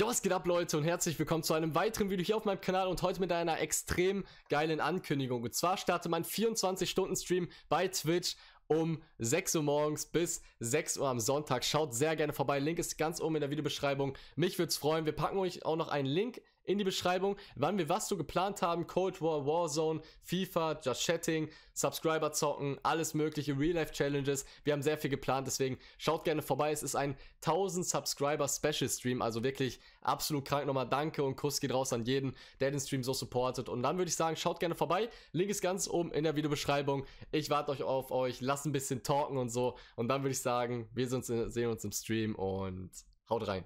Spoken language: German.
Jo, was geht ab, Leute, und herzlich willkommen zu einem weiteren Video hier auf meinem Kanal und heute mit einer extrem geilen Ankündigung. Und zwar starte mein 24-Stunden-Stream bei Twitch um 6 Uhr morgens bis 6 Uhr am Sonntag. Schaut sehr gerne vorbei. Link ist ganz oben in der Videobeschreibung. Mich würde es freuen. Wir packen euch auch noch einen Link in die Beschreibung, wann wir was so geplant haben. Cold War, Warzone, FIFA, Just Chatting, Subscriber zocken, alles mögliche, Real-Life-Challenges. Wir haben sehr viel geplant, deswegen schaut gerne vorbei. Es ist ein 1000 Subscriber-Special-Stream, also wirklich absolut krank. Nochmal danke und Kuss geht raus an jeden, der den Stream so supportet. Und dann würde ich sagen, schaut gerne vorbei. Link ist ganz oben in der Videobeschreibung. Ich warte euch auf euch. Lasst lass ein bisschen talken und so. Und dann würde ich sagen, wir sehen uns im Stream und haut rein.